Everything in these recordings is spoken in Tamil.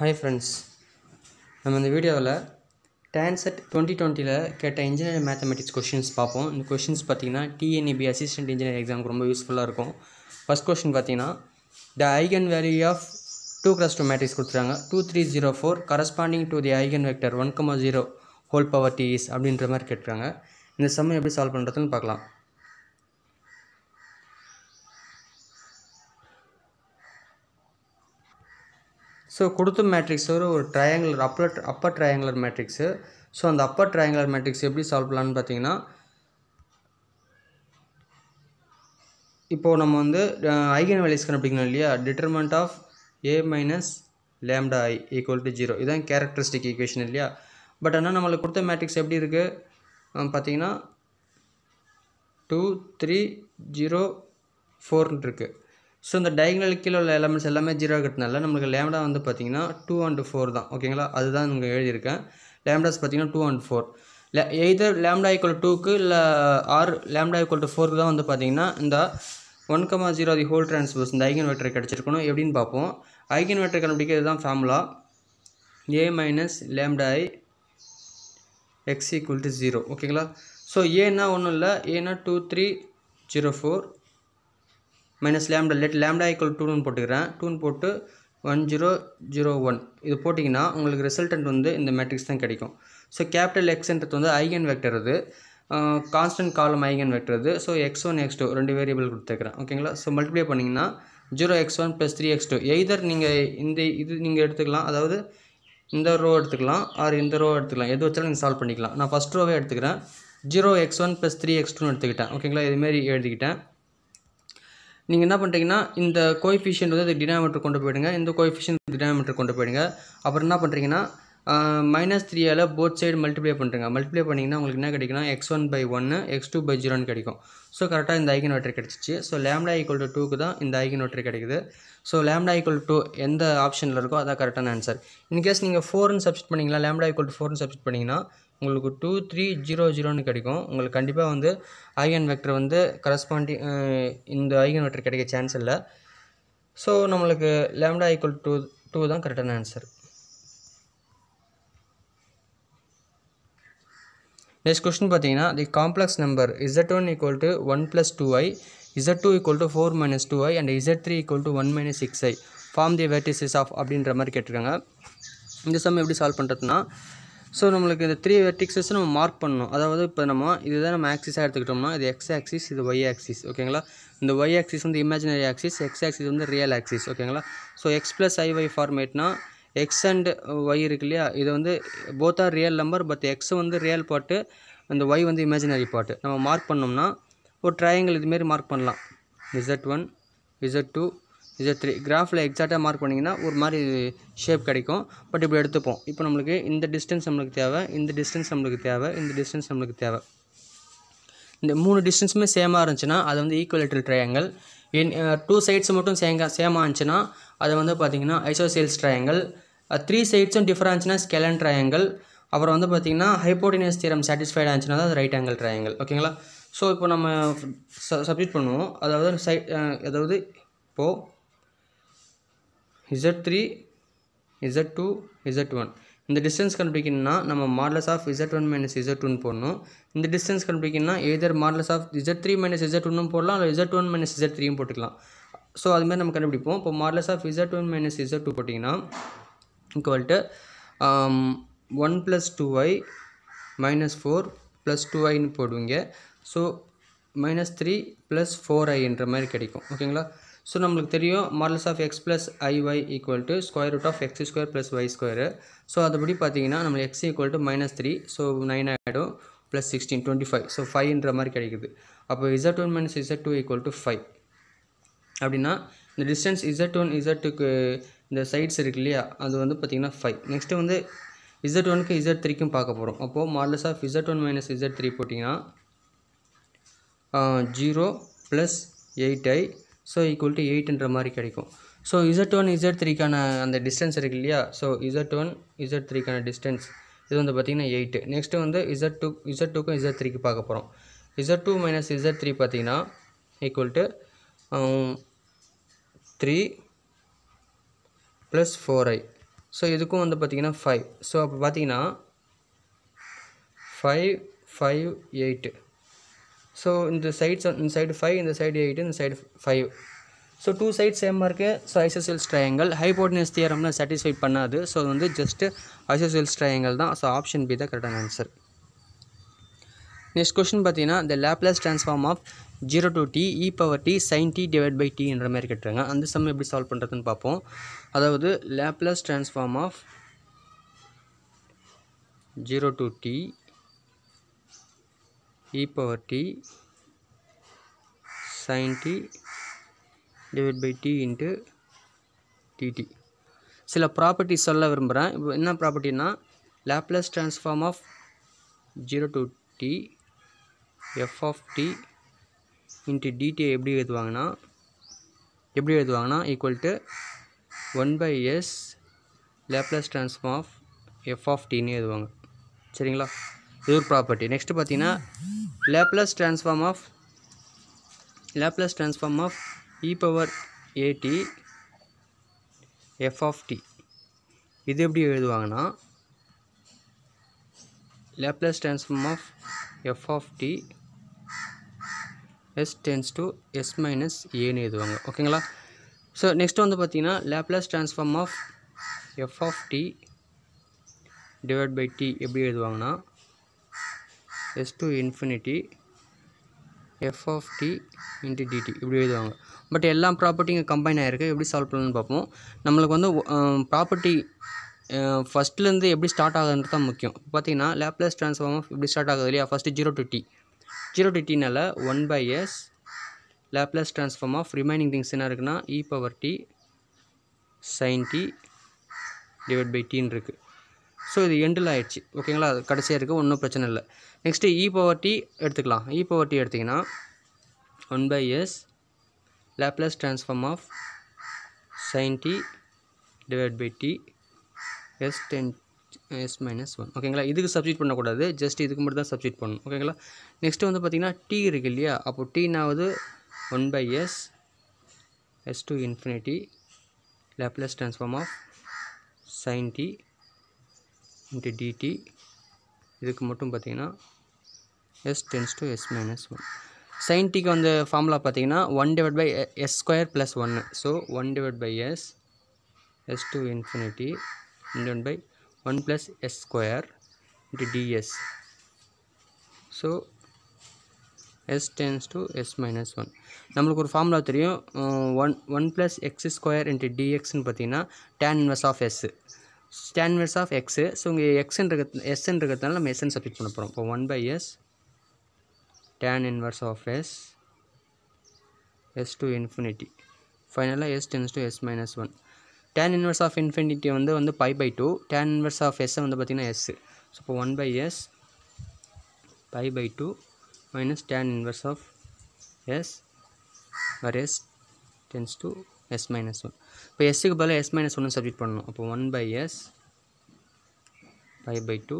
ஹாய் ஃப்ரெண்ட்ஸ் நம்ம இந்த வீடியோவில் டான்செட் டுவெண்ட்டி டுவெண்ட்டியில் கேட்ட இன்ஜினியரிங் மேத்தமெட்டிக்ஸ் கொஷின்ஸ் பார்ப்போம் இந்த கொஷின்ஸ் பார்த்தீங்கன்னா டிஎன்இபி அசிஸ்டன்ட் இன்ஜினியர் எக்ஸாம் ரொம்ப யூஸ்ஃபுல்லாக இருக்கும் ஃபஸ்ட் கொஷின் பார்த்திங்கன்னா the eigen value of two cross two matrix கொடுத்துருக்காங்க two three zero four corresponding to the eigen vector one comma zero whole power T is அப்படின்ற மாதிரி கேட்டுருக்காங்க இந்த சம்மை எப்படி சால்வ் பண்ணுறதுன்னு பார்க்கலாம் ஸோ கொடுத்த மேட்ரிக்ஸ் ஒரு ஒரு triangular upper upper triangular matrix so அந்த அப்பர் ட்ரையாங்குலர் மேட்ரிக்ஸ் எப்படி சால்வ் பண்ணலான்னு பார்த்தீங்கன்னா இப்போது நம்ம வந்து ஐகன் வேல்யூஸ் கண்டுபிடிக்கணும் இல்லையா determinant of A minus lambda I equal to zero இதுதான் கேரக்டரிஸ்டிக் ஈக்குவேஷன் இல்லையா பட் ஆனால் நம்மளுக்கு கொடுத்த மேட்ரிக்ஸ் எப்படி இருக்குது பார்த்தீங்கன்னா டூ த்ரீ ஜீரோ ஃபோர்னு இருக்குது ஸோ இந்த டயங்கல் கீழே உள்ள எலமெண்ட்ஸ் எல்லாமே ஜீரோ கட்டினால நம்மளுக்கு லேம்டா வந்து பார்த்திங்கன்னா டூ அண்ட் ஃபோர் தான் ஓகேங்களா அதுதான் உங்களுக்கு எழுதியிருக்கேன் லேம்டாஸ் பார்த்திங்கன்னா டூ அண்ட் ஃபோர் லே எய்தர் லேம்டா ஈக்குவல் டூக்கு இல்லை ஆர் லேம்டா ஈக்குவல் டு ஃபோருக்கு தான் வந்து பார்த்திங்கன்னா இந்த one comma zero the whole transpose இந்த ஐகன் வெக்டர் கிடச்சிருக்கணும் எப்படின்னு பார்ப்போம் ஐகன் வெக்டர் கண்டுபிடிக்கிறது தான் formula A minus lambda I X equal to zero ஓகேங்களா ஸோ ஏன்னா ஒன்றும் இல்லை ஏன்னா two three zero four minus lambda let lambda equal டூன்னு போட்டுக்கிறேன் டூன் போட்டு ஒன் ஜீரோ ஜீரோ ஒன் இது போட்டிங்கன்னா உங்களுக்கு ரிசல்டன்ட் வந்து இந்த மேட்ரிக்ஸ் தான் கிடைக்கும் ஸோ கேபிட்டல் எக்ஸ்ன்றது வந்து ஐகன் வெக்டர் அது கான்ஸ்டன்ட் காலம் ஐகன் வெக்டர் அது so X one X two ரெண்டு வேரியபிள் கொடுத்துருக்குறேன் ஓகேங்களா ஸோ மல்டிப்ளை பண்ணிங்கன்னா zero X one plus three X two either நீங்கள் இந்த இது நீங்கள் எடுத்துக்கலாம் அதாவது இந்த ரோ எடுத்துக்கலாம் ஆறு இந்த ரோ எடுத்துக்கலாம் எது வச்சாலும் நீங்கள் சால்வ் பண்ணிக்கலாம் நான் ஃபஸ்ட் ரோவே எடுத்துக்கிறேன் zero X one plus three X டூன்னு எடுத்துக்கிட்டேன் ஓகேங்களா இதுமாரி எழுதிக்கிட்டேன் நீங்கள் என்ன பண்ணுறீங்கன்னா இந்த கோஎஃபிஷியன்ட் வந்து டினாமீட்டர் கொண்டு போயிடுங்க இந்த கோஎஃபிஷியன்ட் டினாமீட்டர் கொண்டு போயிடுங்க அப்புறம் என்ன பண்ணுறீங்கன்னா மைனஸ் த்ரீயால் போத் சைடு மல்டிப்ளை பண்ணுறங்க மல்டிப்ளை பண்ணிங்கன்னா உங்களுக்கு என்ன கிடைக்குன்னா எக்ஸ் ஒன் பை ஒன்று எக்ஸ் டூ பை ஜீரோன்னு கிடைக்கும் ஸோ கரெக்டாக இந்த ஐகன் வெட்டர் கிடச்சிச்சு ஸோ லேம்டா ஈக்குவல் டு டூக்கு தான் இந்த ஐகன் வெட்டர் கிடைக்குது ஸோ லேம்டா ஈக்குவல் டு எந்த ஆப்ஷனில் இருக்கோ அதான் கரெக்டான ஆன்சர் இன்கேஸ் நீங்கள் ஃபோர்னு சப்ஜெக்ட் பண்ணிங்களா லேம்டா ஈக்குவல் டு ஃபோர்னு சப்ஜெக்ட் பண்ணிங்கன்னா உங்களுக்கு டூ த்ரீ ஜீரோ ஜீரோன்னு கிடைக்கும் உங்களுக்கு கண்டிப்பாக வந்து ஐகன் வெக்டர் வந்து கரஸ்பாண்டி இந்த ஐகன் வெக்டர் கிடைக்க சான்ஸ் இல்லை ஸோ நம்மளுக்கு லேம்டா ஈக்குவல் டூ டூ தான் கரெக்டான ஆன்சர் நெக்ஸ்ட் கொஸ்டின் பார்த்தீங்கன்னா the complex number Z one equal to one plus two I Z two equal to four minus two I and Z three equal to one minus six I form the vertices of அப்படின்ற மாதிரி கேட்டிருக்காங்க இந்த சம் எப்படி சால்வ் பண்ணுறதுனா ஸோ நம்மளுக்கு இந்த த்ரீ வெர்டிக்ஸஸ் நம்ம மார்க் பண்ணணும் அதாவது இப்போ நம்ம இதுதான் நம்ம ஆக்சிஸாக எடுத்துக்கிட்டோம்னா இது எக்ஸ் ஆக்சிஸ் இது ஒய் ஆக்சிஸ் ஓகேங்களா இந்த ஒய் ஆக்சிஸ் வந்து இமேஜினரி ஆக்சிஸ் எக்ஸ் ஆக்சிஸ் வந்து ரியல் ஆக்சிஸ் ஓகேங்களா ஸோ எக்ஸ் ப்ளஸ் ஒய் ஃபார்மேட்னா எக்ஸ் அண்ட் ஒய் இருக்கு இல்லையா இது வந்து போத்தா ரியல் நம்பர் பட் எக்ஸ் வந்து ரியல் பாட்டு அந்த ஒய் வந்து இமேஜினரி பாட்டு நம்ம மார்க் பண்ணோம்னா ஒரு ட்ரையாங்கிள் இதுமாரி மார்க் பண்ணலாம் இசட் ஒன் இசட் டூ இது த்ரீ கிராஃபில் எக்ஸாக்டாக மார்க் பண்ணிங்கன்னா ஒரு மாதிரி ஷேப் கிடைக்கும் பட் இப்படி எடுத்துப்போம் இப்போ நம்மளுக்கு இந்த டிஸ்டன்ஸ் நம்மளுக்கு தேவை இந்த டிஸ்டன்ஸ் நம்மளுக்கு தேவை இந்த டிஸ்டன்ஸ் நம்மளுக்கு தேவை இந்த மூணு டிஸ்டன்ஸுமே சேமாக இருந்துச்சுன்னா அது வந்து equilateral triangle and two sides மட்டும் சேங்கா சேமாக இருந்துச்சுன்னா அதை வந்து பார்த்திங்கன்னா ஐசோசேல்ஸ் ட்ரையாங்கல் த்ரீ சைட்ஸும் டிஃபராக ஸ்கெலன் ட்ரையாங்கல் அப்புறம் வந்து பார்த்திங்கன்னா ஹைப்போடினியஸ் தீரம் சாட்டிஸ்ஃபைடாக இருந்துச்சுன்னா தான் அது ரைட் ஆங்கிள் ட்ரையாங்கல் ஓகேங்களா ஸோ இப்போ நம்ம சப்ஜெக்ட் பண்ணுவோம் அதாவது சை அதாவது இப்போது Z3, three Z1 two one இந்த டிஸ்டன்ஸ் கண்டுபிடிக்கணும்னா நம்ம modulus of Z one Z2 போன்னும் போடணும் இந்த டிஸ்டன்ஸ் கண்டுபிடிக்கணும்னா either modulus of Z3 three minus Z ஒன்னும் போடலாம் இல்லை இசட் ஒன் மைனஸ் போட்டுக்கலாம் ஸோ அதுமாதிரி நம்ம கண்டுபிடிப்போம் இப்போ modulus of Z one Z2 Z two போட்டிங்கன்னா 1 one plus two I minus four plus two ஐன்னு போடுவீங்க so minus three plus four ஐன்ற மாதிரி கிடைக்கும் ஓகேங்களா ஸோ நம்மளுக்கு தெரியும் modulus of X plus IY equal to square root of X square plus Y square so அதுபடி பார்த்தீங்கன்னா நம்மளுக்கு X equal to minus three so nine ஆகிடும் plus sixteen twenty five so ஃபைவ்ன்ற மாதிரி கிடைக்குது அப்போ Z one minus Z two equal to five அப்படின்னா இந்த டிஸ்டன்ஸ் இசட் ஒன் இசட் டூக்கு இந்த சைட்ஸ் இருக்கு இல்லையா அது வந்து பார்த்தீங்கன்னா ஃபைவ் நெக்ஸ்ட்டு வந்து இசட் ஒனுக்கு இசட் த்ரீக்கும் பார்க்க போகிறோம் அப்போது modulus of Z one minus Z three போட்டிங்கன்னா zero plus eight I so equal to எயிட்ன்ற மாதிரி கிடைக்கும் ஸோ இசட் ஒன் இசட் த்ரீக்கான அந்த டிஸ்டன்ஸ் இருக்கு இல்லையா ஸோ இசட் ஒன் இசட் த்ரீக்கான டிஸ்டன்ஸ் இது வந்து பார்த்திங்கன்னா எயிட்டு நெக்ஸ்ட்டு வந்து இசட் டூ இசட் டூக்கும் இசட் த்ரீக்கு பார்க்க போகிறோம் Z two minus Z three பார்த்தீங்கன்னா equal to three plus four I so இதுக்கும் வந்து பார்த்திங்கன்னா ஃபைவ் ஸோ அப்போ பார்த்தீங்கன்னா ஃபைவ் ஃபைவ் எயிட்டு ஸோ இந்த சைட்ஸ் இந்த சைடு ஃபைவ் இந்த சைடு எயிட் இந்த side five so two side சேமாக இருக்குது ஸோ ஐசோசெல்ஸ் ட்ரையாங்கல் ஹைபோட்னஸ் தியரம்னா சாட்டிஸ்ஃபை பண்ணாது ஸோ வந்து ஜஸ்ட்டு ஐசோசெல்ஸ் ட்ரையாங்கல் தான் ஸோ ஆப்ஷன் பி தான் கரெக்டான ஆன்சர் நெக்ஸ்ட் கொஷின் பார்த்தீங்கன்னா இந்த Laplace transform of zero to T E power D sine D divide by டீன்ற மாதிரி கேட்டுருங்க அந்த சம் எப்படி சால்வ் பண்ணுறதுன்னு பார்ப்போம் அதாவது Laplace transform of zero to T e power t sin t divided by t into dt சில ப்ராப்பர்ட்டிஸ் சொல்ல விரும்புகிறேன் இப்போ என்ன ப்ராப்பர்ட்டினா Laplace transform of zero to t f of t into டிடியை எப்படி எழுதுவாங்கன்னா எப்படி எழுதுவாங்கன்னா equal to one by s Laplace transform of f of டின்னு எழுதுவாங்க சரிங்களா இது property ப்ராப்பர்ட்டி நெக்ஸ்ட்டு பார்த்தீங்கன்னா transform transform of transform transform of e power a t f of t இது எப்படி எழுதுவாங்கன்னா Laplace transform of f of t s tends to s minus ஏன்னு எழுதுவாங்க ஓகேங்களா ஸோ நெக்ஸ்ட் வந்து பார்த்திங்கன்னா Laplace transform of f of t divide by t எப்படி எழுதுவாங்கன்னா s to infinity f of t into d t இப்படி எழுதுவாங்க பட் எல்லா ப்ராப்பர்ட்டி இங்கே கம்பைன் ஆகிருக்கு எப்படி சால்வ் பண்ணணும்னு பார்ப்போம் நம்மளுக்கு வந்து ப்ராப்பர்ட்டி ஃபஸ்ட்லேருந்து எப்படி ஸ்டார்ட் ஆகுதுன்றது தான் முக்கியம் பார்த்தீங்கன்னா லேப்லஸ் ட்ரான்ஸ்ஃபார்ம் ஆஃப் எப்படி ஸ்டார்ட் ஆகுது இல்லையா first zero to t zero to டினால one by s Laplace transform of remaining things என்ன இருக்குன்னா e power D sine D divide by டீன் இருக்குது ஸோ இது எண்டில் ஆகிடுச்சு ஓகேங்களா அது கடைசியாக இருக்குது ஒன்றும் பிரச்சனை இல்லை நெக்ஸ்ட்டு இ பவர் டி எடுத்துக்கலாம் இ பவர் டி எடுத்திங்கன்னா one by s Laplace transform of sine D divide by t s tends s minus one ஓகேங்களா இதுக்கு சப்ஜெக்ட் பண்ணக்கூடாது ஜஸ்ட் இதுக்கு மட்டும் தான் சப்ஜெக்ட் பண்ணணும் ஓகேங்களா நெக்ஸ்ட்டு வந்து பார்த்திங்கன்னா டி இருக்கு இல்லையா அப்போது டீனாவது one by s s to infinity Laplace transform of sine t into d t இதுக்கு மட்டும் பார்த்திங்கன்னா s tends to s minus one sine டிக்கு வந்து ஃபார்முலா பார்த்தீங்கன்னா one divide by s square plus ஒன்று so one divide by s s to infinity divide by one plus s square into d s so s tends to s minus one நம்மளுக்கு ஒரு ஃபார்முலா தெரியும் one one plus X square into டிஎக்ஸ்னு பார்த்தீங்கன்னா tan inverse of s tan inverse of x so இங்கே எக்ஸ்ன்னு இருக்க எஸ்ன்னு இருக்கிறதுனால நம்ம எஸ்என் சப்ஜெக்ட் பண்ண போகிறோம் இப்போ one by s tan inverse of s s to infinity ஃபைனலாக s tends to s minus one tan inverse of infinity வந்து வந்து pi by two tan inverse of எஸ்ஸை வந்து பார்த்திங்கன்னா எஸ் ஸோ இப்போ one by s pi by two minus tan inverse of s are s tends to s minus one இப்போ எஸ்ஸுக்கு பதிலாக எஸ் மைனஸ் ஒன்று சப்ஜெக்ட் பண்ணணும் அப்போ one by s pi by two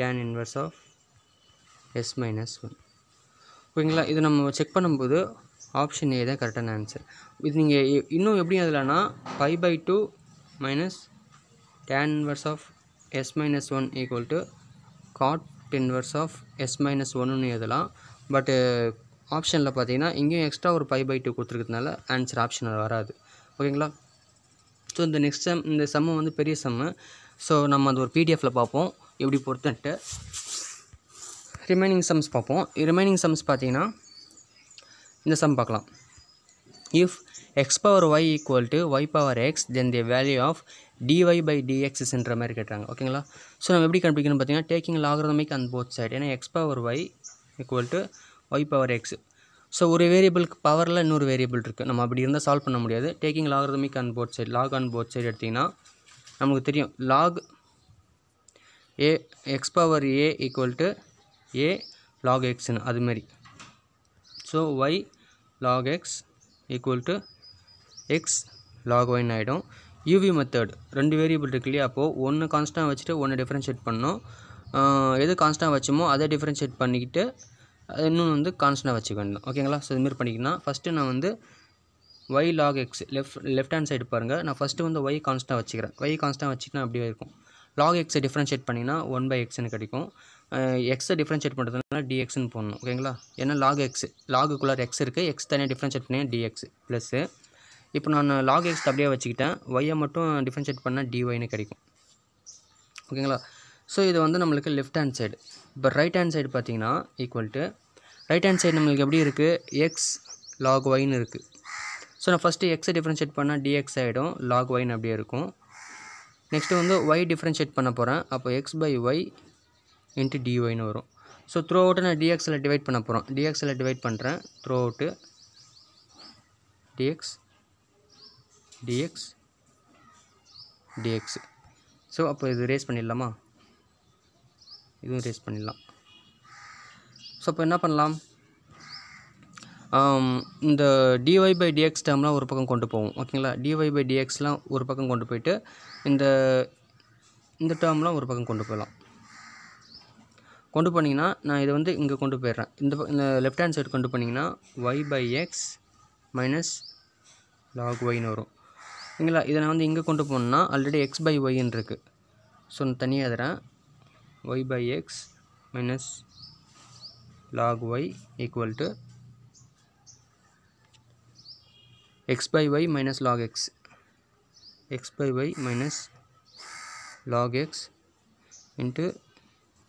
tan inverse of s minus one ஓகேங்களா இது நம்ம செக் பண்ணும்போது ஆப்ஷன் ஏ தான் கரெக்டான ஆன்சர் இது நீங்கள் இன்னும் எப்படி அதில்னா pi by two minus tan verse of s minus one equal to cot inverse of s minus ஒன்னு எழுதலாம் பட்டு ஆப்ஷனில் பார்த்தீங்கன்னா இங்கேயும் எக்ஸ்ட்ரா ஒரு பை பை டூ கொடுத்துருக்கிறதுனால ஆன்சர் ஆப்ஷன் அது வராது ஓகேங்களா ஸோ இந்த நெக்ஸ்ட் செம் இந்த செம்மு வந்து பெரிய செம்மு ஸோ நம்ம அது ஒரு பிடிஎஃப்பில் பார்ப்போம் எப்படி பொறுத்துன்ட்டு ரிமைனிங் சம்ஸ் பார்ப்போம் ரிமைனிங் சம்ஸ் பார்த்தீங்கன்னா இந்த சம் பார்க்கலாம் if x power y equal to y power x then the value of d y by டிஎக்ஸ்ன்ற மாதிரி கேட்டாங்க ஓகேங்களா ஸோ நம்ம எப்படி கண்டுபிடிக்கணும் பார்த்தீங்கன்னா டேக்கிங் லாகிரமிக் அந்த போத் சைடு ஏன்னா x power y equal to y power x so ஒரு வேரியபிளுக்கு பவரில் இன்னொரு வேரியபிள் இருக்குது நம்ம அப்படி இருந்தால் சால்வ் பண்ண முடியாது taking logarithmic on both side log and both side எடுத்திங்கன்னா நமக்கு தெரியும் log a x power a equal to a log எக்ஸ்னு அதுமாரி so y log x equal to x log ஒயின் ஆகிடும் யூவி மெத்தட் ரெண்டு வேரியபிள் இருக்கு இல்லையா அப்போது ஒன்று கான்ஸ்டாக வச்சுட்டு ஒன்று டிஃப்ரென்ஷியேட் பண்ணோம் எது கான்ஸ்டாக வச்சோமோ அதை டிஃப்ரென்ஷியேட் பண்ணிக்கிட்டு இன்னொன்று வந்து கான்ஸ்டாக வச்சுக்க வேண்டும் ஓகேங்களா ஸோ இதுமாரி பண்ணிக்கலாம் ஃபஸ்ட்டு நான் வந்து y log x left left hand side பாருங்கள் நான் ஃபஸ்ட்டு வந்து ஒய் கான்ஸ்டாக வச்சுக்கிறேன் ஒய் கான்ஸ்டாக வச்சுக்கிட்டேன் அப்படியே இருக்கும் லாக் எக்ஸை டிஃப்ரென்ஷியேட் பண்ணிங்கன்னா ஒன் பை எக்ஸ்னு கிடைக்கும் எக்ஸை டிஃப்ரென்ஷியேட் பண்ணுறதுனால டிஎக்ஸ்னு போடணும் ஓகேங்களா ஏன்னா லாக் எக்ஸ் லாகுக்குள்ளார் எக்ஸ் இருக்குது எக்ஸ் தனியாக டிஃப்ரென்ஷியேட் பண்ணி டிஎக்ஸ் ப்ளஸ்ஸு இப்போ நான் லாக் எக்ஸ் அப்படியே வச்சுக்கிட்டேன் ஒய்யை மட்டும் டிஃப்ரென்ஷியேட் பண்ணால் டிஒய்னு கிடைக்கும் ஓகேங்களா ஸோ இது வந்து நம்மளுக்கு லெஃப்ட் ஹேண்ட் சைடு இப்போ ரைட் ஹேண்ட் சைடு பார்த்தீங்கன்னா equal to right hand side நம்மளுக்கு எப்படி இருக்குது எக்ஸ் லாக் ஒய்னு இருக்குது ஸோ நான் ஃபஸ்ட்டு எக்ஸை டிஃப்ரென்ஷியேட் பண்ணால் டிஎக்ஸ் ஆகிடும் லாக் ஒய்னு அப்படியே இருக்கும் நெக்ஸ்ட்டு வந்து ஒய் டிஃப்ரென்ஷியேட் பண்ண போகிறேன் அப்போ எக்ஸ் பை ஒய் இன்ட்டு டிஒய்னு வரும் ஸோ த்ரோ அவுட்டை நான் டிஎக்ஸில் டிவைட் பண்ண போகிறோம் டிஎக்ஸில் டிவைட் பண்ணுறேன் throw out d x d x d x so அப்போ இது ரேஸ் பண்ணிடலாமா இதுவும் ரேஸ் பண்ணிடலாம் ஸோ அப்போ என்ன பண்ணலாம் இந்த டிஒய் பை டிஎக்ஸ் டேம்லாம் ஒரு பக்கம் கொண்டு போவோம் ஓகேங்களா டிஒய் பை டிஎக்ஸ்லாம் ஒரு பக்கம் கொண்டு போயிட்டு இந்த இந்த டேர்ம்லாம் ஒரு பக்கம் கொண்டு போயிடலாம் கொண்டு போனீங்கன்னா நான் இதை வந்து இங்கே கொண்டு போயிடுறேன் இந்த இந்த லெஃப்ட் ஹேண்ட் சைடு கொண்டு போனீங்கன்னா y by x minus log ஒய்னு வரும் இங்கே இதை நான் வந்து இங்கே கொண்டு போனோன்னா ஆல்ரெடி எக்ஸ் பை ஒய்ன்னு இருக்குது ஸோ நான் தனியாக எதுறேன் y by x minus log y equal to x by y minus log x x by y minus log x into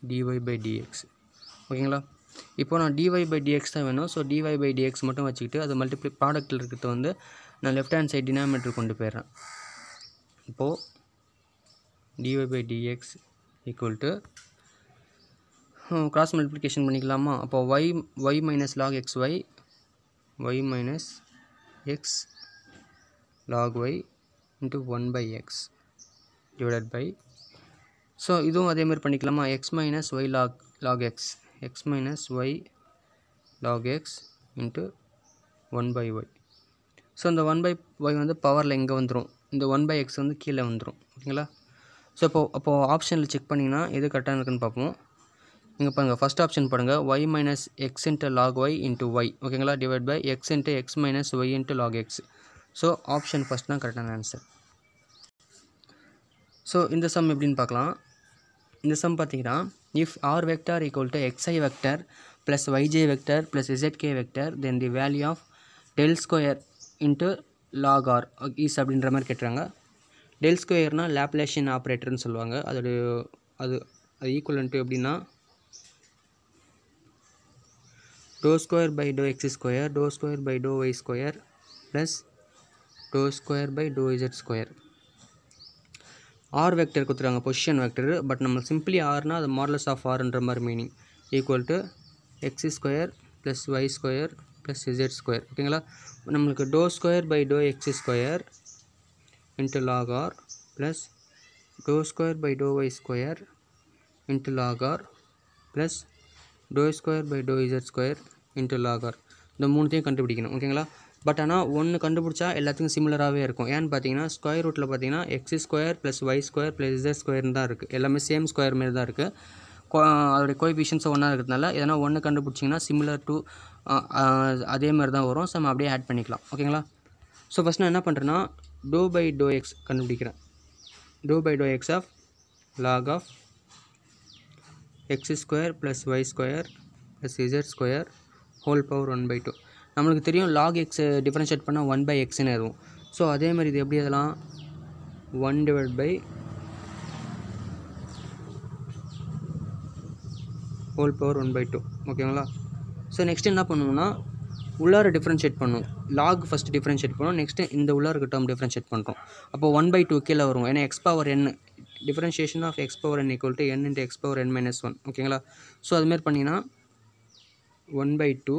d y by d x ஓகேங்களா இப்போ நான் டிஒய் பை டிஎக்ஸ் தான் வேணும் ஸோ டிஒய் பை டிஎக்ஸ் மட்டும் வச்சுக்கிட்டு அது மல்டிப்ளை ப்ராடக்ட்டில் இருக்கிறத வந்து நான் லெஃப்ட் ஹேண்ட் சைட் டினாமினேட்டர் கொண்டு போயிடுறேன் இப்போது d y by d x equal to cross multiplication பண்ணிக்கலாமா அப்போ y y minus log x y y minus x log y into one by x divided by so இதுவும் அதேமாதிரி பண்ணிக்கலாமா x minus y log log x x minus y log x into one by y so இந்த ஒன் பை ஒய் வந்து பவரில் இங்கே வந்துடும் இந்த ஒன் பை எக்ஸ் வந்து கீழே வந்துடும் ஓகேங்களா ஸோ இப்போது அப்போது ஆப்ஷனில் செக் பண்ணிங்கன்னா எது கரெக்டாக இருக்குன்னு பார்ப்போம் இங்கே பாருங்கள் ஃபஸ்ட் ஆப்ஷன் பாருங்கள் y minus x into log y into y ஓகேங்களா divide by x into x minus y into log x so option first தான் கரெக்டான ஆன்சர் ஸோ இந்த சம் எப்படின்னு பார்க்கலாம் இன்னும் பார்த்தீங்கன்னா if r vector = xi vector + yj vector + zk vector then the value of del square * log r ஆச்சு அப்டின்ர மாதிரி கேக்குறாங்க டெல் ஸ்கொயர் னா லேப்லேசியன் ஆபரேட்டர் னு சொல்லுவாங்க அதோட அது ஈக்குவலன்ட் எப்படினா d2/dx2 d2/dy2 + d2/dz2 r vector கொடுத்துருக்காங்க பொசிஷன் வெக்டர் பட் நம்ம சிம்பிளி ஆர்னால் அது மாடலஸ் ஆஃப் ஆர்ன்ற மாதிரி meaning equal to x square plus y square plus z square ஓகேங்களா நம்மளுக்கு doe square by doe x square into log r plus doe square by doe y square into log r plus doe square by doe z square into log r இந்த மூணுத்தையும் கண்டுபிடிக்கணும் ஓகேங்களா பட் ஆனால் ஒன்று கண்டுபிடிச்சா எல்லாத்துக்கும் சிமிலராகவே இருக்கும் ஏன்னு பார்த்தீங்கன்னா ஸ்கொயர் ரூட்டில் பார்த்தீங்கன்னா x square plus y square plus z square தான் இருக்குது எல்லாமே சேம் ஸ்கொயர் மாரி தான் இருக்குது அதோடைய கோஎஃபிஷியன்ஸும் ஒன்றா இருக்கிறதுனால எதனா ஒன்று கண்டுபிடிச்சிங்கன்னா சிமிலர் டு அதே மாதிரி தான் வரும் ஸோ நம்ம அப்படியே ஆட் பண்ணிக்கலாம் ஓகேங்களா ஸோ ஃபஸ்ட் நான் என்ன பண்ணுறேன்னா டோ பை டோ எக்ஸ் கண்டுபிடிக்கிறேன் doe by doe x of log of X square plus y square plus z square whole power one by two நம்மளுக்கு தெரியும் லாக் எக்ஸ் டிஃப்ரென்ஷியேட் பண்ணால் ஒன் பை எக்ஸ்னு இருக்கும் ஸோ அதே மாதிரி இது எப்படி அதெல்லாம் one divide by whole power one by two ஓகேங்களா ஸோ நெக்ஸ்ட் என்ன பண்ணுவோம்னா உள்ளார டிஃப்ரென்ஷியேட் பண்ணும் லாக் ஃபஸ்ட் டிஃப்ரென்ஷியேட் பண்ணும் நெக்ஸ்ட்டு இந்த உள்ளாருக்கு டேர்ம் டிஃப்ரென்ஷியேட் பண்ணுறோம் அப்போ ஒன் பை டூ கீழே வரும் ஏன்னா x power n differentiation of x power n equal to n into x power n minus one ஓகேங்களா ஸோ அதுமாரி பண்ணிங்கன்னா one by two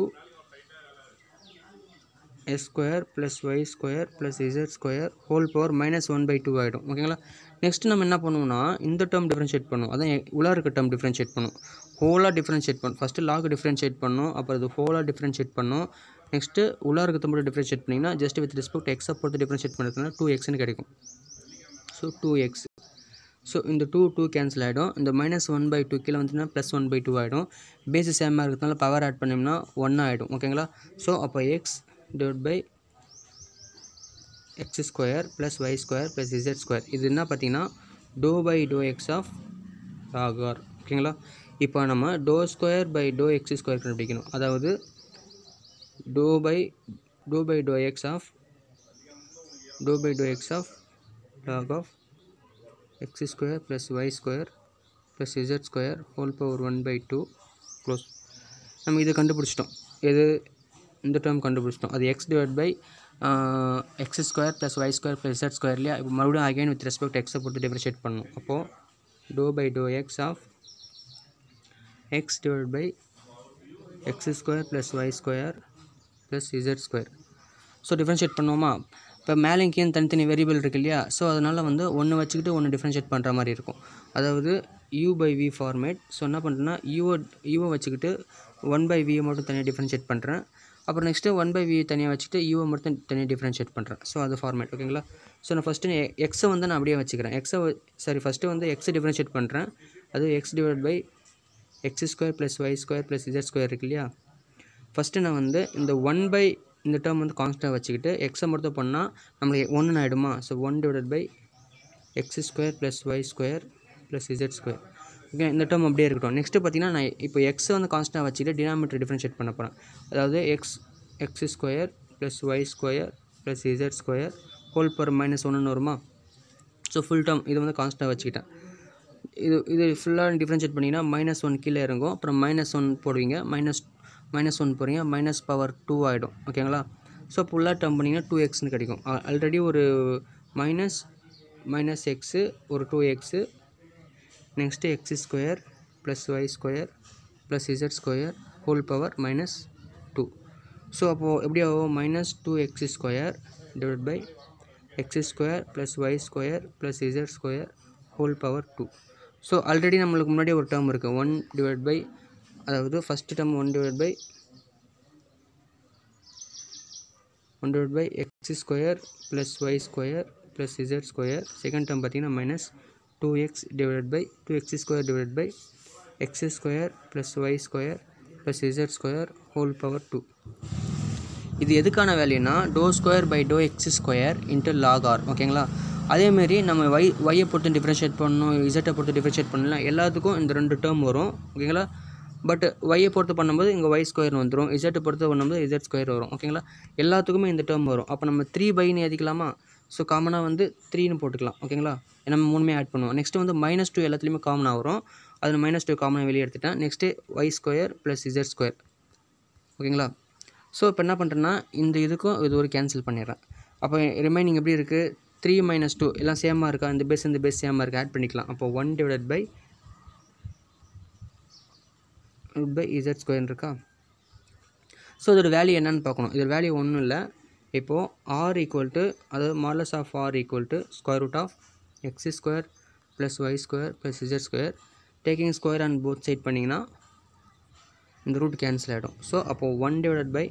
s square plus y square plus z square whole power minus one by two ஆகிடும் ஓகேங்களா நெக்ஸ்ட் நம்ம என்ன பண்ணுவோம்னா இந்த டேர்ம் டிஃப்ரென்ஷியேட் பண்ணும் அதான் உலா இருக்க டேர்ம் டிஃப்ரென்ஷியேட் பண்ணும் ஹோலாக டிஃப்ரென்ஷியேட் பண்ணும் ஃபஸ்ட்டு லாக் டிஃப்ரென்ஷியேட் பண்ணும் அப்புறம் அது ஹோலாக டிஃப்ரென்ஷியேட் பண்ணும் நெக்ஸ்ட்டு உலா இருக்க மட்டும் டிஃப்ரென்ஷியேட் பண்ணிங்கன்னா ஜஸ்ட் வித் ரெஸ்பெக்ட் எக்ஸை பொறுத்து டிஃப்ரென்ஷியேட் பண்ணுறதுனால டூ எக்ஸ்னு கிடைக்கும் ஸோ டூ எக்ஸ் ஸோ இந்த டூ டூ கேன்சல் ஆகிடும் இந்த மைனஸ் ஒன் பை டூ கீழே வந்துச்சுன்னா ப்ளஸ் ஒன் பை டூ ஆகிடும் பேஸு சேமாக இருக்கிறதுனால பவர் ஆட் பண்ணிங்கன்னா ஒன் ஆகிடும் ஓகேங்களா ஸோ அப்போ x divide by x square plus y square plus z square இது என்ன பார்த்தீங்கன்னா doe by doe x of ஆகார் ஓகேங்களா இப்போ நம்ம doe square by doe x square கண்டுபிடிக்கணும் அதாவது doe by doe by doe x of doe by doe x of log of X square plus y square plus z square whole power one by two close நம்ம இதை கண்டுபிடிச்சிட்டோம் எது இந்த டேர்ம் கண்டுபிடிச்சிட்டோம் அது x divide by x square plus y square plus z square இல்லையா இப்போ மறுபடியும் அகைன் வித் ரெஸ்பெக்ட் எக்ஸை போட்டு டிஃப்ரெஷியேட் பண்ணணும் அப்போது doe by doe x of x divide by x square plus y square plus z square so differentiate பண்ணுவோமா இப்போ மேலே கீழே தனித்தனி வேரியபிள் இருக்குது இல்லையா ஸோ அதனால் வந்து ஒன்று வச்சுக்கிட்டு ஒன்று டிஃப்ரென்ஷியேட் பண்ணுற மாதிரி இருக்கும் அதாவது u by v format so என்ன பண்ணுறேன்னா யூஓ யூஓ வச்சுக்கிட்டு ஒன் பை வியை மட்டும் தனியாக டிஃப்ரென்ஷியேட் பண்ணுறேன் அப்புறம் நெக்ஸ்ட்டு ஒன் பை வி தனியாக வச்சுட்டு யூவை மட்டும் தனியாக டிஃப்ரென்ஷியேட் பண்ணுறேன் ஸோ அது ஃபார்மேட் ஓகேங்களா ஸோ நான் ஃபஸ்ட்டு எக்ஸை வந்து நான் அப்படியே வச்சுக்கிறேன் எக்ஸை சாரி ஃபஸ்ட்டு வந்து எக்ஸை டிஃப்ரென்ஷியேட் பண்ணுறேன் அது x divide by x square plus y square plus z square இருக்கு இல்லையா ஃபஸ்ட்டு நான் வந்து இந்த ஒன் பை இந்த டேர்ம் வந்து கான்ஸ்டாக வச்சுக்கிட்டு எக்ஸை மட்டும் பண்ணால் நம்மளுக்கு ஒன்று ஆகிடுமா so one divide by x square plus y square plus z square okay இந்த டேர்ம் அப்படியே இருக்கட்டும் நெக்ஸ்ட்டு பார்த்தீங்கன்னா நான் இப்போ எக்ஸ் வந்து கான்ஸ்டாக வச்சுட்டு டினாமீட்டர் டிஃப்ரென்ஷியேட் பண்ண போகிறேன் அதாவது x x square plus y square plus z square whole power minus ஒன்றுன்னு வருமா ஸோ ஃபுல் டேர்ம் இது வந்து கான்ஸ்டாக வச்சுக்கிட்டேன் இது இது ஃபுல்லாக டிஃப்ரென்ஷியேட் பண்ணிங்கன்னா மைனஸ் ஒன் கீழே இறங்கும் அப்புறம் மைனஸ் ஒன் போடுவீங்க மைனஸ் மைனஸ் ஒன் போடுறீங்க மைனஸ் பவர் டூ ஆகிடும் ஓகேங்களா ஸோ ஃபுல்லாக டேர்ம் பண்ணிங்கன்னா டூ எக்ஸ்னு கிடைக்கும் ஆல்ரெடி ஒரு மைனஸ் மைனஸ் எக்ஸு ஒரு two x next x square plus y square plus z square whole power minus so अब एपड़ आव minus x square divided by x square plus y square plus z square whole power two so already number मुना टर्म वन डिवड बै अस्ट term one divided by one divided by x square plus y square plus z square second term पाती मैनस्ू two x divided by two x square divided by x square plus y square plus z square whole power two இது எதுக்கான வேல்யூனா doe square by doe x square இன்டர் லாக் ஆர் ஓகேங்களா அதேமாரி நம்ம ஒய் ஒய்யை பொறுத்து டிஃப்ரென்ஷியேட் பண்ணணும் இசட்டை பொறுத்து டிஃப்ரென்ஷியேட் பண்ணலாம் எல்லாத்துக்கும் இந்த ரெண்டு டேர்ம் வரும் ஓகேங்களா பட் ஒய்யை பொறுத்து பண்ணும்போது இங்கே ஒய் ஸ்கொயர் வந்துடும் இசட்டை பொறுத்து பண்ணும்போது இசட் ஸ்கொயர் வரும் ஓகேங்களா எல்லாத்துக்குமே இந்த டேர்ம் வரும் அப்போ நம்ம த்ரீ பைன்னு எதிக்கலாமா ஸோ காமனாக வந்து த்ரீன்னு போட்டுக்கலாம் ஓகேங்களா நம்ம மூணுமே ஆட் பண்ணுவோம் நெக்ஸ்ட்டு வந்து மைனஸ் டூ எல்லாத்துலேயுமே காமனாக வரும் அதில் மைனஸ் டூ காமனாக வெளியே எடுத்துட்டேன் next y square plus z square ஓகேங்களா ஸோ இப்போ என்ன பண்ணுறேன்னா இந்த இதுக்கும் இது ஒரு கேன்சல் பண்ணிடுறேன் அப்போ ரிமைனிங் எப்படி இருக்குது த்ரீ மைனஸ் டூ எல்லாம் சேமாக இருக்கா இந்த பேஸ் இந்த பேஸ் சேமாக இருக்கா ஆட் பண்ணிக்கலாம் அப்போ one divide by by z square இருக்கா ஸோ இதோட வேல்யூ என்னன்னு பார்க்கணும் இதோட வேல்யூ ஒன்றும் இல்லை இப்போது ஆர் ஈக்குவல் டு அதாவது modulus of r equal to square root of X square plus y square plus z square taking square and both side பண்ணிங்கன்னா இந்த ரூட் கேன்சல் ஆகிடும் ஸோ அப்போது one divided by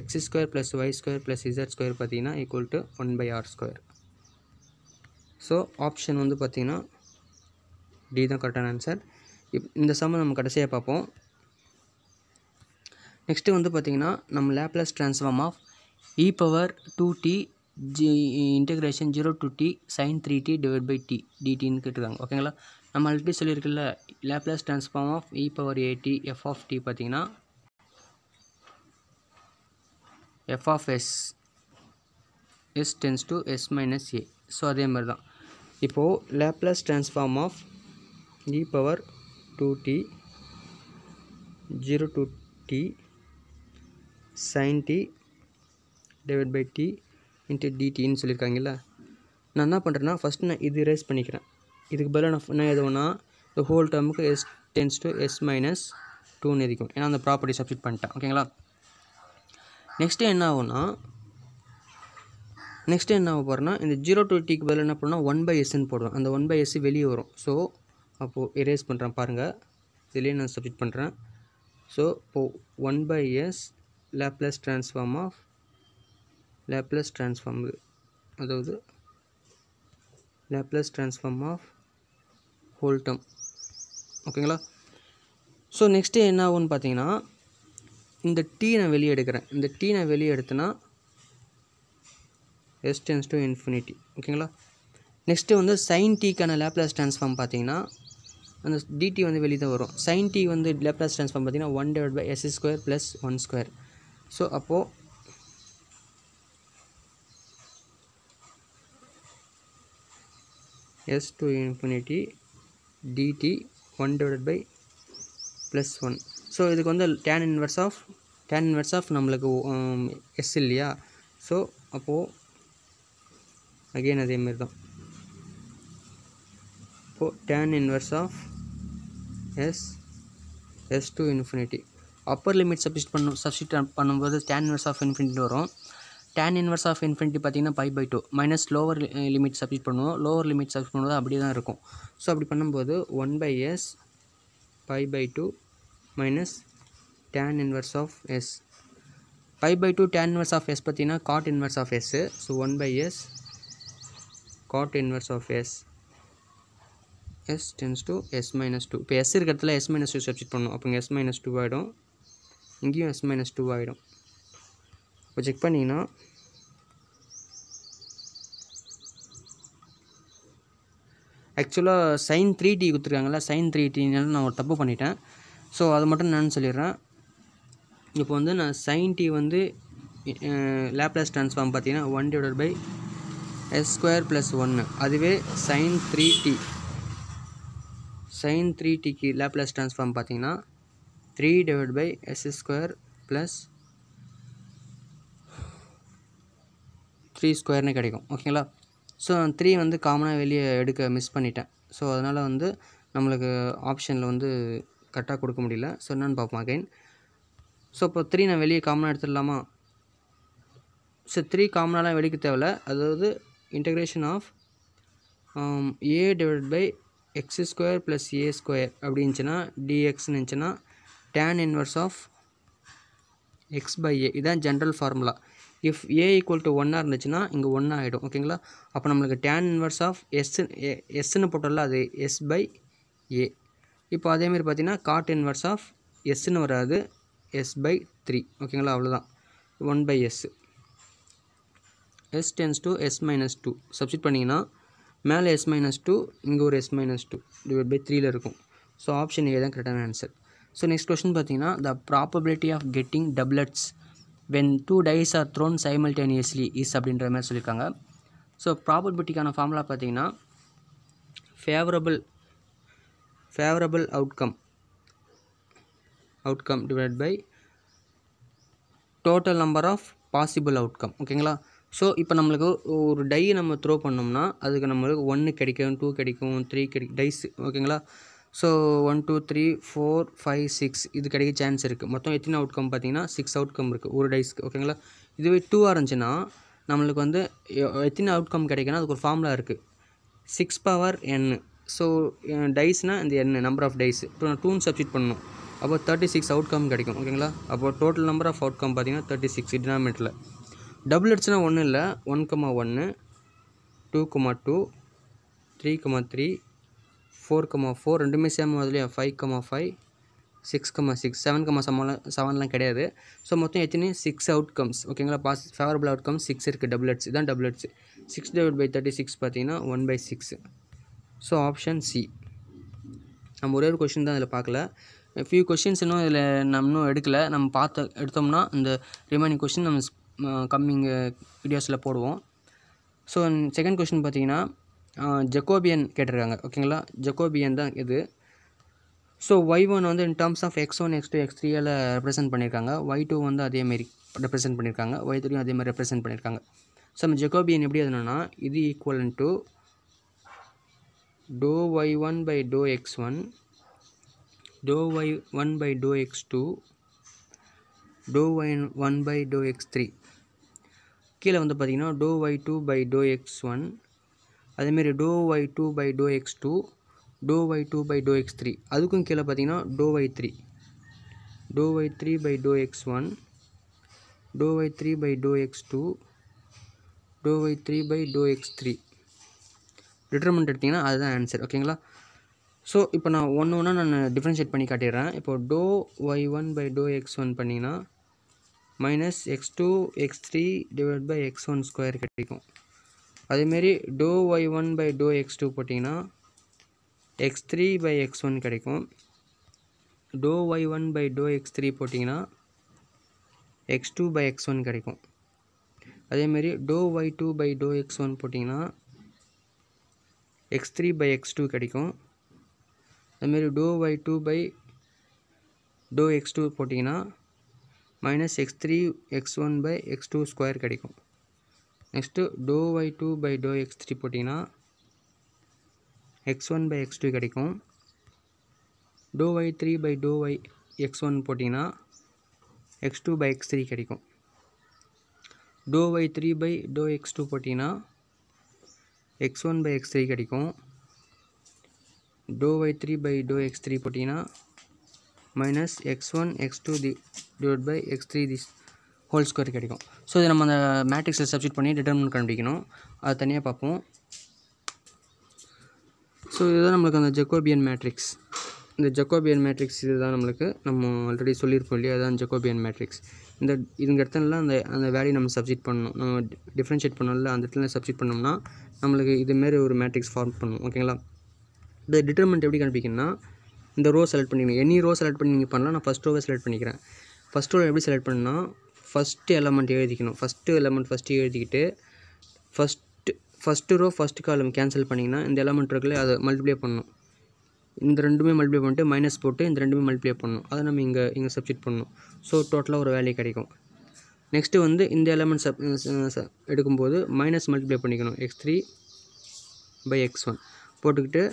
x square plus y square plus z square பார்த்திங்கன்னா equal to one by r square so option வந்து பார்த்திங்கன்னா டி தான் கரெக்டான ஆன்சர் இப் இந்த சம்ம நம்ம கடைசியாக பார்ப்போம் நெக்ஸ்ட்டு வந்து பார்த்திங்கன்னா நம்ம Laplace transform of e power 2t ஜி integration zero to t sine three t divide by t டிடின்னு கேட்டுருக்காங்க ஓகேங்களா நம்ம ஆல்ரெடி சொல்லியிருக்குல்ல Laplace transform of e power a t f of t பார்த்தீங்கன்னா f of s s tends to s minus a so அதே மாதிரி தான் இப்போது Laplace transform of e power two t zero to t sine D divide by t into டிடின்னு சொல்லியிருக்காங்கல்ல நான் என்ன பண்ணுறேன்னா ஃபஸ்ட்டு நான் இது ரேஸ் பண்ணிக்கிறேன் இதுக்கு பதிலாக நான் என்ன எழுதுவேன்னா இந்த ஹோல் டேர்முக்கு s tends to s minus டூன்னு இருக்கும் ஏன்னா அந்த ப்ராப்பர்ட்டி சப்ஜெக்ட் பண்ணிட்டேன் ஓகேங்களா நெக்ஸ்ட்டு என்ன ஆகும்னா நெக்ஸ்ட்டு என்ன ஆக போகிறேன்னா இந்த ஜீரோ டூ டிக்கு பதில் என்ன பண்ணால் ஒன் பை எஸ்ன்னு போடுவேன் அந்த ஒன் பை எஸ் வெளியே வரும் ஸோ அப்போது இரேஸ் பண்ணுறேன் பாருங்கள் இதுலேயே நான் சப்ஜெக்ட் பண்ணுறேன் ஸோ இப்போது one by s Laplace transform of Laplace transform அதாவது Laplace transform of whole term ஓகேங்களா ஸோ நெக்ஸ்ட்டு என்ன ஆகும்னு பார்த்தீங்கன்னா இந்த டீ நான் வெளியே எடுக்கிறேன் இந்த டீ நான் வெளியே எடுத்தேன்னா எஸ் டென்ஸ் டு இன்ஃபினிட்டி ஓகேங்களா நெக்ஸ்ட்டு வந்து சைன் டீக்கான லேப்ளஸ் டிரான்ஸ்ஃபார்ம் பார்த்தீங்கன்னா அந்த டிடி வந்து வெளியே தான் வரும் சைன் டி வந்து லேப்லஸ் டிரான்ஸ்ஃபார்ம் பார்த்தீங்கன்னா one divide by s square plus one square so அப்போது s to infinity dt 1 divided by plus 1 so இதுக்கு வந்து tan inverse of tan inverse of நம்மளுக்கு எஸ் இல்லையா ஸோ அப்போது அகெயின் அதேமாரி தான் இப்போது tan inverse of s s to infinity upper limit substitute பண்ணும் சப்ஸ்டிட் பண்ணும்போது tan inverse ஆஃப் இன்ஃபினிட்டி வரும் டேன் இன்வர்ஸ் ஆஃப் இன்ஃபினிட்டி பார்த்தீங்கன்னா pi by two minus lower limit subject பண்ணுவோம் லோவர் லிமிட் சப்ஜெக்ட் பண்ணும்போது அப்படியே தான் இருக்கும் ஸோ அப்படி பண்ணும்போது one by s pi by two minus tan inverse of s pi by two tan inverse of s பார்த்தீங்கன்னா cot inverse of s so one by s cot inverse of s s tends to s minus two இப்போ எஸ் இருக்கிறதுல எஸ் மைனஸ் டூ சப்ஜெக்ட் பண்ணுவோம் அப்போ எஸ் மைனஸ் டூ ஆகிடும் இங்கேயும் எஸ் மைனஸ் டூ ஆகிடும் இப்போ செக் பண்ணிங்கன்னா ஆக்சுவலாக சைன் த்ரீ டி கொடுத்துருக்காங்களா சைன் த்ரீ டினால நான் ஒரு தப்பு பண்ணிட்டேன் ஸோ அது மட்டும் நான் சொல்லிடுறேன் இப்போ வந்து நான் சைன் டி வந்து லேப்லஸ் ட்ரான்ஸ்ஃபார்ம் பார்த்தீங்கன்னா one divided by s square plus ஒன்று அதுவே sine three t sine three டிக்கு லேப்லஸ் ட்ரான்ஸ்ஃபார்ம் பார்த்தீங்கன்னா three divide by s square plus three ஸ்கொயர்னு கிடைக்கும் ஓகேங்களா ஸோ த்ரீ வந்து காமனாக வெளியே எடுக்க மிஸ் பண்ணிட்டேன் ஸோ அதனால் வந்து நம்மளுக்கு ஆப்ஷனில் வந்து கரெக்டாக கொடுக்க முடியல ஸோ என்னென்னு பார்ப்போம் அகைன் ஸோ இப்போ த்ரீ நான் வெளியே காமனாக எடுத்துடலாமா ஸோ த்ரீ காமனாலாம் வெடிக்க தேவை அதாவது integration of a divide by x square plus a square அப்படின்னுச்சுன்னா டிஎக்ஸ்னு இருந்துச்சுன்னா tan inverse of x by a இதான் general formula if a equal to ஒன்னாக இருந்துச்சுன்னா இங்கே ஒன்றா ஆகிடும் ஓகேங்களா அப்போ நம்மளுக்கு டேன் inverse ஆஃப் s எஸ்ன்னு போட்டோம்ல அது எஸ் பை ஏ இப்போ அதேமாரி cot inverse இன்வர்ஸ் ஆஃப் எஸ்ன்னு வராது எஸ் பை த்ரீ ஓகேங்களா அவ்வளோதான் one by s s tends to s minus two substitute பண்ணிங்கன்னா மேலே எஸ் மைனஸ் டூ இங்கே ஒரு s minus two divided by த்ரீயில் இருக்கும் ஸோ ஆப்ஷன் ஏ தான் கரெக்டான ஆன்சர் ஸோ நெக்ஸ்ட் கொஷின் பார்த்தீங்கன்னா the probability of getting doublets when two dice are thrown simultaneously is அப்படின்ற மாதிரி சொல்லியிருக்காங்க ஸோ ப்ராபபிலிட்டிக்கான ஃபார்முலா பார்த்தீங்கன்னா favourable favourable outcome outcome divide by total number of possible outcome ஓகேங்களா ஸோ இப்போ நம்மளுக்கு ஒரு டை நம்ம த்ரோ பண்ணோம்னா அதுக்கு நம்மளுக்கு ஒன்று கிடைக்கும் டூ கிடைக்கும் த்ரீ கிடைக்கும் டைஸ் ஓகேங்களா so one two three four five six இது கிடைக்க சான்ஸ் இருக்குது மொத்தம் எத்தனை அவுட்கம் பார்த்தீங்கன்னா சிக்ஸ் அவுட்கம் இருக்குது ஒரு டைஸ்க்கு ஓகேங்களா இதுவே டூவாக இருந்துச்சுன்னா நம்மளுக்கு வந்து எத்தனை அவுட்கம் கிடைக்குன்னா அதுக்கு ஒரு ஃபார்முலா இருக்குது சிக்ஸ் பவர் என் ஸோ டைஸ்னால் இந்த என் நம்பர் ஆஃப் டைஸ் இப்போ நான் டூன்னு சப்ஸ்டிட் பண்ணணும் அப்போ தேர்ட்டி சிக்ஸ் அவுட்கம் கிடைக்கும் ஓகேங்களா அப்போ டோட்டல் நம்பர் ஆஃப் அவுட்கம் பார்த்தீங்கன்னா தேர்ட்டி சிக்ஸ் டினாமினேட்டில் டபுள் அடிச்சுனா ஒன்றும் இல்லை ஒன் கமா ஒன்று two comma two three comma three four comma four ரெண்டுமே சேம் வருது இல்லையா five comma five six comma six seven comma செவன்லாம் செவன்லாம் கிடையாது ஸோ மொத்தம் எத்தனை சிக்ஸ் அவுட்கம்ஸ் ஓகேங்களா பாஸ் ஃபேவரபிள் கம்ஸ் சிக்ஸ் இருக்குது டபுள் டபுள்எட்ஸ் இதான் எட்ஸ் six divide by thirty six பார்த்தீங்கன்னா one by six so option C நம்ம ஒரே ஒரு கொஷின் தான் இதில் பார்க்கல ஃபியூ கொஷின்ஸ் இன்னும் இதில் நம்ம இன்னும் எடுக்கலை நம்ம பார்த்து எடுத்தோம்னா இந்த ரிமைனிங் கொஷின் நம்ம கம்மிங் வீடியோஸில் போடுவோம் ஸோ செகண்ட் கொஷின் பார்த்தீங்கன்னா ஜக்கோபியன் கேட்டிருக்காங்க ஓகேங்களா ஜக்கோபியன் தான் இது ஸோ ஒய் ஒன் வந்து in terms of x one X two x த்ரீயில் ரெப்ரசென்ட் பண்ணியிருக்காங்க ஒய் டூ வந்து அதேமாரி ரெப்ரசென்ட் பண்ணியிருக்காங்க ஒய் த்ரீயும் அதேமாதிரி ரெப்ரசென்ட் பண்ணியிருக்காங்க ஸோ நம்ம ஜெகோபியன் எப்படி எதுனா இது ஈக்குவலன் to doe y one by doe x one doe y one by doe x two doe y one by doe x three கீழே வந்து பார்த்திங்கன்னா doe y two by doe x one அதேமாரி doe y two by doe x two doe y two by doe x three அதுக்கும் கீழே பார்த்தீங்கன்னா doe y three doe y three by doe x one doe y three by doe x two doe y three by doe x three determinant எடுத்திங்கன்னா அதுதான் ஆன்சர் ஓகேங்களா ஸோ இப்போ நான் ஒன்று ஒன்றா நான் டிஃப்ரென்ஷியேட் பண்ணி காட்டிடுறேன் இப்போது doe y one by doe x one பண்ணிங்கன்னா minus x two x three divide by x one square கிடைக்கும் அதே மாதிரி dy1/dx2 போடினா x3/x1 கிடைக்கும் dy1/dx3 போடினா x2/x1 கிடைக்கும் அதே மாதிரி dy2/dx1 போடினா x3/x2 கிடைக்கும் அதே மாதிரி dy2/ dx2 போடினா -x3x1/x2² கிடைக்கும் next doe y two by doe x three पटीन x one by x two को y three by doe y x one पटीन x two by x three को y three by doe x two पटीन x one by x three को doe y three by doe x three पटीन minus x one x two the divided by x three this whole square கிடைக்கும் ஸோ இதை நம்ம அந்த மேட்ரிக்ஸில் சப்ஜெக்ட் பண்ணி டிட்டர்மினன்ட் கண்டுபிடிக்கணும் அதை தனியாக பார்ப்போம் ஸோ இதுதான் நம்மளுக்கு அந்த ஜெக்கோபியன் மேட்ரிக்ஸ் இந்த ஜெக்கோபியன் மேட்ரிக்ஸ் இதுதான் நம்மளுக்கு நம்ம ஆல்ரெடி சொல்லியிருப்போம் இல்லையா அதுதான் ஜெக்கோபியன் மேட்ரிக்ஸ் இந்த இதுங்க இடத்துலலாம் அந்த அந்த வேல்யூ நம்ம சப்ஜெக்ட் பண்ணணும் நம்ம டிஃப்ரென்ஷியேட் பண்ணோம்ல அந்த இடத்துல சப்ஜெக்ட் பண்ணோம்னா நம்மளுக்கு இதுமாரி ஒரு மேட்ரிக்ஸ் ஃபார்ம் பண்ணணும் ஓகேங்களா இந்த டிட்டர்மெண்ட் எப்படி கண்டுபிடிக்கணும்னா இந்த ரோ செலக்ட் பண்ணிக்கணும் எனி ரோ செலக்ட் பண்ணி நீங்கள் பண்ணலாம் நான் ஃபஸ்ட் ரோவை செலக்ட் பண்ணிக்கிறேன் ஃபஸ்ட் ரோ எப்படி செலக்ட் பண்ணால் ஃபஸ்ட்டு எலமெண்ட் எழுதிக்கணும் ஃபஸ்ட்டு எலமெண்ட் ஃபஸ்ட்டு எழுதிக்கிட்டு first first row first column cancel பண்ணிங்கன்னா இந்த எலமெண்ட் இருக்குல்ல அதை மல்டிப்ளை பண்ணணும் இந்த ரெண்டுமே மல்டிப்ளை பண்ணிட்டு மைனஸ் போட்டு இந்த ரெண்டுமே மல்டிப்ளை பண்ணணும் அதை நம்ம இங்கே இங்கே சப்ஜெக்ட் பண்ணணும் ஸோ டோட்டலாக ஒரு வேல்யூ கிடைக்கும் நெக்ஸ்ட்டு வந்து இந்த எலமெண்ட் சப் எடுக்கும்போது மைனஸ் மல்டிப்ளை பண்ணிக்கணும் x three by x one போட்டுக்கிட்டு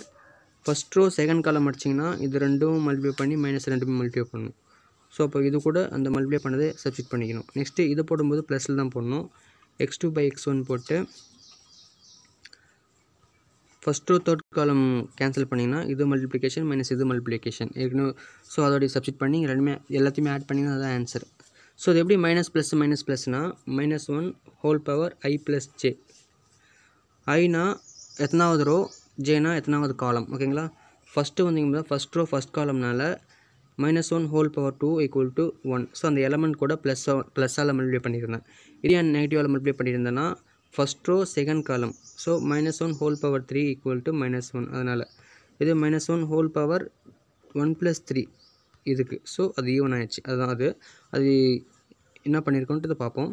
ஃபஸ்ட் ரோ செகண்ட் காலம் அடிச்சிங்கன்னா இது ரெண்டும் மல்டிப்ளை பண்ணி மைனஸ் ரெண்டுமே மல்டிப்ளை பண்ணணும் ஸோ அப்போ இது கூட அந்த மல்டிப்ளை பண்ணதை சப்ஜெக்ட் பண்ணிக்கணும் நெக்ஸ்ட்டு இதை போடும்போது ப்ளஸில் தான் போடணும் x two by x one போட்டு ஃபஸ்ட்டு தேர்ட் காலம் கேன்சல் பண்ணிங்கன்னா இது மல்டிப்ளிகேஷன் மைனஸ் இது மல்டிப்ளிகேஷன் ஏற்கனவே ஸோ அதோடைய சப்ஜெக்ட் பண்ணி ரெண்டுமே எல்லாத்தையுமே ஆட் பண்ணிங்கன்னா அதான் ஆன்சர் ஸோ அது எப்படி மைனஸ் ப்ளஸ் மைனஸ் ப்ளஸ்னால் minus one whole power i plus j ஐனா எத்தனாவது ரோ ஜேனா எத்தனாவது காலம் ஓகேங்களா ஃபஸ்ட்டு வந்தீங்கன்னா ஃபஸ்ட் ரோ ஃபஸ்ட் காலம்னால minus one whole power two equal to one so அந்த எலமெண்ட் கூட ப்ளஸ் ப்ளஸ்ஸால் மல்டிப்ளை பண்ணியிருந்தேன் இதே நெகட்டிவால் மல்டிப்ளை பண்ணியிருந்தேன்னா first row second column so minus one whole power three equal to minus one அதனால் இது minus one whole power one plus three இதுக்கு ஸோ அது ஈவன் ஆயிடுச்சு அதுதான் அது அது என்ன பண்ணியிருக்கோன்ட்டு பார்ப்போம்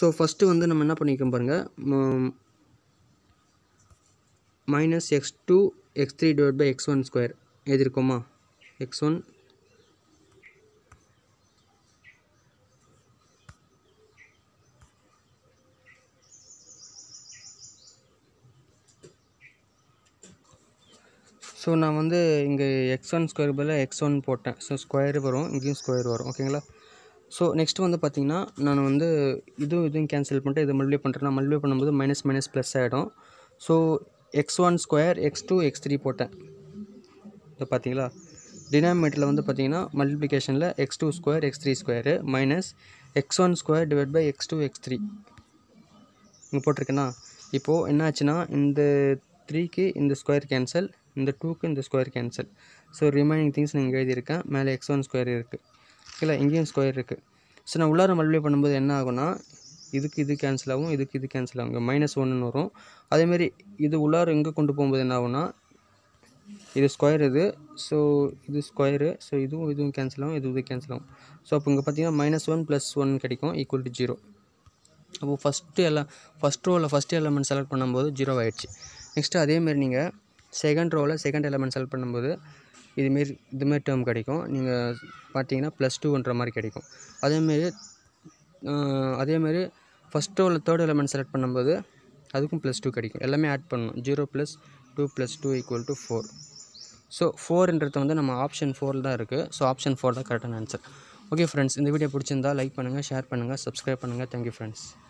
ஸோ ஃபஸ்ட்டு வந்து நம்ம என்ன பண்ணியிருக்கோம் பாருங்கள் minus x two x three divide by x one square எழுதியிருக்கோமா எக்ஸ் ஒன் ஸோ நான் வந்து இங்கே எக்ஸ் ஒன் ஸ்கொயர் பதில் எக்ஸ் ஒன் போட்டேன் ஸோ ஸ்கொயர் வரும் இங்கேயும் ஸ்கொயர் வரும் ஓகேங்களா ஸோ நெக்ஸ்ட் வந்து பார்த்திங்கன்னா நான் வந்து இதுவும் இதுவும் கேன்சல் பண்ணிட்டு இதை மல்டிப்ளை பண்ணுறேன் நான் மல்டிப்ளை பண்ணும்போது மைனஸ் மைனஸ் ப்ளஸ் ஆகிடும் so X one square x two x three போட்டேன் இது பார்த்தீங்களா denominatorல வந்து பார்த்தீங்கன்னா multiplicationல x two square x three square minus x one square x3 by x two x three இங்கே போட்டிருக்கேன்னா இப்போது என்னாச்சுன்னா இந்த த்ரீக்கு இந்த ஸ்கொயர் கேன்சல் இந்த டூக்கு இந்த square cancel so remaining things நான் இங்கே எழுதியிருக்கேன் மேலே எக்ஸ் ஒன் ஸ்கொயர் இருக்குது இல்லை இங்கேயும் ஸ்கொயர் இருக்குது ஸோ நான் உள்ளார மல்டிப்ளை பண்ணும்போது என்ன இதுக்கு இது கேன்சல் ஆகும் இதுக்கு இது கேன்சல் ஆகும் மைனஸ் ஒன்றுன்னு வரும் அதேமாரி இது உள்ளார எங்கே கொண்டு போகும்போது என்ன ஆகும்னா இது ஸ்கொயர் இது ஸோ இது ஸ்கொயரு ஸோ இதுவும் இதுவும் கேன்சல் ஆகும் இது இது கேன்சல் ஆகும் ஸோ அப்போ இங்கே பார்த்தீங்கன்னா மைனஸ் ஒன் ப்ளஸ் ஒன் கிடைக்கும் ஈக்குவல் டு ஜீரோ அப்போது ஃபஸ்ட்டு எல்லாம் ஃபஸ்ட் ரோவில் ஃபஸ்ட்டு எலமெண்ட் செலக்ட் பண்ணும்போது ஜீரோ ஆகிடுச்சு நெக்ஸ்ட்டு அதேமாரி நீங்கள் செகண்ட் ரோவில் செகண்ட் எலமெண்ட் செலக்ட் பண்ணும்போது இதுமாரி இதுமாரி டேர்ம் கிடைக்கும் நீங்கள் பார்த்தீங்கன்னா ப்ளஸ் டூன்ற மாதிரி கிடைக்கும் அதேமாரி அதேமாதிரி ஃபஸ்ட்டு உள்ள தேர்ட் எலமெண்ட் செலக்ட் பண்ணும்போது அதுக்கும் ப்ளஸ் டூ கிடைக்கும் எல்லாமே ஆட் பண்ணணும் zero plus two plus two equal to four so ஃபோர்ன்றது வந்து நம்ம ஆப்ஷன் ஃபோரில் தான் இருக்குது ஸோ ஆப்ஷன் ஃபோர் தான் கரெக்டான ஆன்சர் ஓகே ஃப்ரெண்ட்ஸ் இந்த வீடியோ பிடிச்சிருந்தா லைக் பண்ணுங்கள் ஷேர் பண்ணுங்கள் சப்ஸ்கிரைப் பண்ணுங்கள் தேங்க்யூ ஃப்ரெண்ட்ஸ்